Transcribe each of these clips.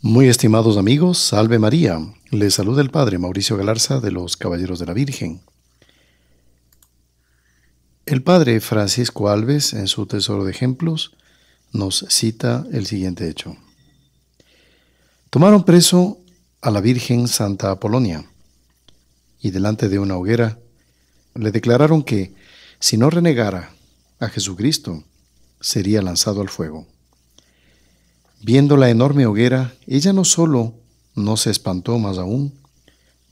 Muy estimados amigos, salve María. Les saluda el Padre Mauricio Galarza de los Caballeros de la Virgen. El Padre Francisco Alves, en su Tesoro de Ejemplos, nos cita el siguiente hecho. Tomaron preso a la Virgen Santa Apolonia y delante de una hoguera le declararon que si no renegara a Jesucristo sería lanzado al fuego. Viendo la enorme hoguera, ella no solo no se espantó más aún,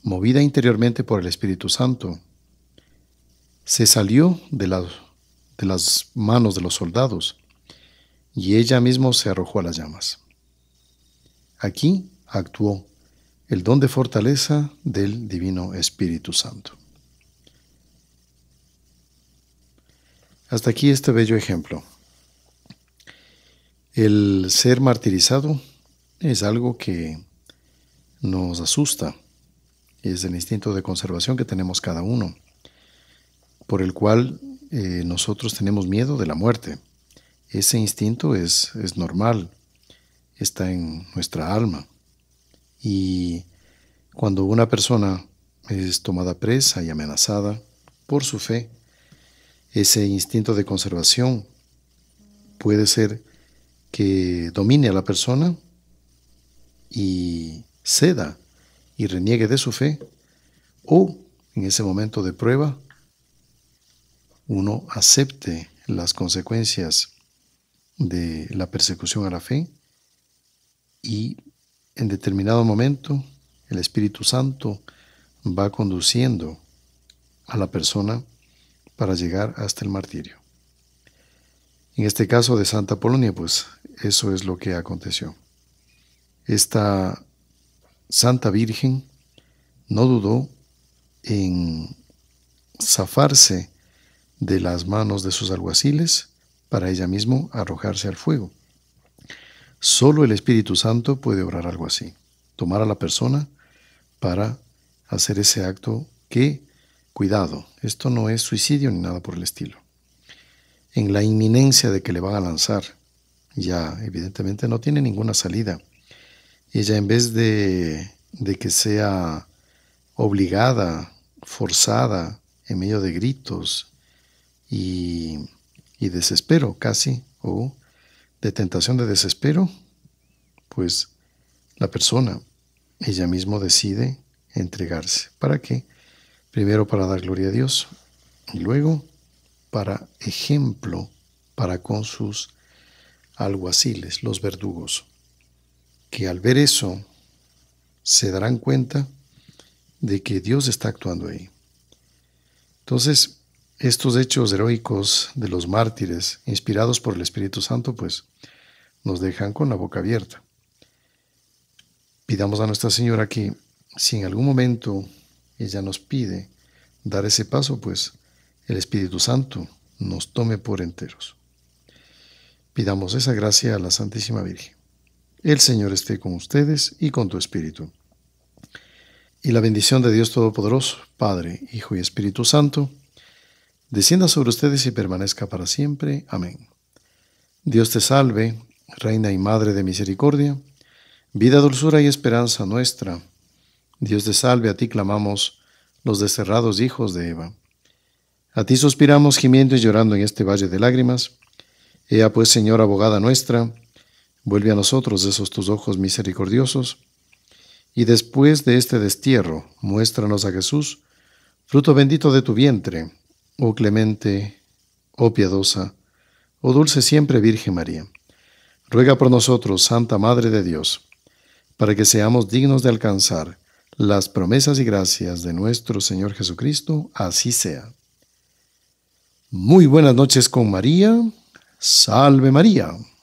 movida interiormente por el Espíritu Santo, se salió de, de las manos de los soldados y ella misma se arrojó a las llamas. Aquí actuó el don de fortaleza del Divino Espíritu Santo. Hasta aquí este bello ejemplo. El ser martirizado es algo que nos asusta. Es el instinto de conservación que tenemos cada uno, por el cual eh, nosotros tenemos miedo de la muerte. Ese instinto es, es normal, está en nuestra alma. Y cuando una persona es tomada presa y amenazada por su fe, ese instinto de conservación puede ser que domine a la persona y ceda y reniegue de su fe, o en ese momento de prueba, uno acepte las consecuencias de la persecución a la fe y en determinado momento el Espíritu Santo va conduciendo a la persona para llegar hasta el martirio. En este caso de Santa Polonia, pues eso es lo que aconteció. Esta Santa Virgen no dudó en zafarse de las manos de sus alguaciles para ella mismo arrojarse al fuego. Solo el Espíritu Santo puede obrar algo así, tomar a la persona para hacer ese acto que, cuidado, esto no es suicidio ni nada por el estilo. En la inminencia de que le van a lanzar ya evidentemente no tiene ninguna salida. Ella en vez de, que sea obligada, forzada, en medio de gritos y, y desespero casi, o de tentación de desespero, pues la persona, ella misma decide entregarse. ¿Para qué? Primero para dar gloria a Dios y luego para ejemplo para con sus alguaciles, los verdugos, que al ver eso se darán cuenta de que Dios está actuando ahí. Entonces, estos hechos heroicos de los mártires, inspirados por el Espíritu Santo, pues nos dejan con la boca abierta. Pidamos a Nuestra Señora que si en algún momento ella nos pide dar ese paso, pues el Espíritu Santo nos tome por enteros. Pidamos esa gracia a la Santísima Virgen. El Señor esté con ustedes y con tu Espíritu. Y la bendición de Dios Todopoderoso, Padre, Hijo y Espíritu Santo, descienda sobre ustedes y permanezca para siempre. Amén. Dios te salve, Reina y Madre de Misericordia, vida, dulzura y esperanza nuestra. Dios te salve, a ti clamamos los desterrados hijos de Eva. A ti suspiramos gimiendo y llorando en este valle de lágrimas. Ea pues, Señor, abogada nuestra, vuelve a nosotros esos tus ojos misericordiosos, y después de este destierro, muéstranos a Jesús, fruto bendito de tu vientre, oh clemente, oh piadosa, oh dulce siempre Virgen María. Ruega por nosotros, Santa Madre de Dios, para que seamos dignos de alcanzar las promesas y gracias de nuestro Señor Jesucristo, así sea. Muy buenas noches con María. Salve María.